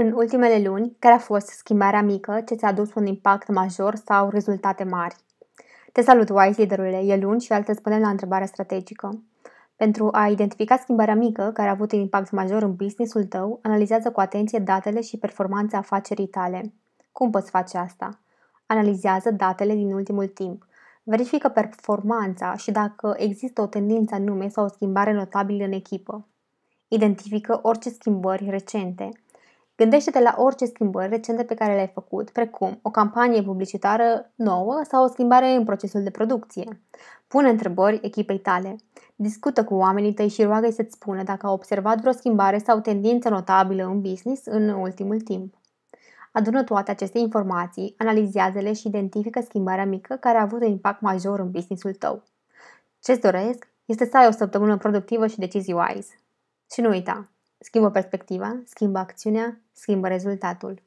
în ultimele luni, care a fost schimbarea mică ce ți-a adus un impact major sau rezultate mari? Te salut, Wise Leaderule, e luni și altă spunem la întrebarea strategică. Pentru a identifica schimbarea mică care a avut un impact major în businessul tău, analizează cu atenție datele și performanța afacerii tale. Cum poți face asta? Analizează datele din ultimul timp. Verifică performanța și dacă există o tendință anume sau o schimbare notabilă în echipă. Identifică orice schimbări recente, Gândește-te la orice schimbări recente pe care le-ai făcut, precum o campanie publicitară nouă sau o schimbare în procesul de producție. Pune întrebări echipei tale. Discută cu oamenii tăi și roagă-i să-ți spună dacă au observat vreo schimbare sau tendință notabilă în business în ultimul timp. Adună toate aceste informații, analizează-le și identifică schimbarea mică care a avut un impact major în businessul tău. Ce-ți doresc este să ai o săptămână productivă și decizii wise. Și nu uita, schimbă perspectiva, schimbă acțiunea, schimbă rezultatul.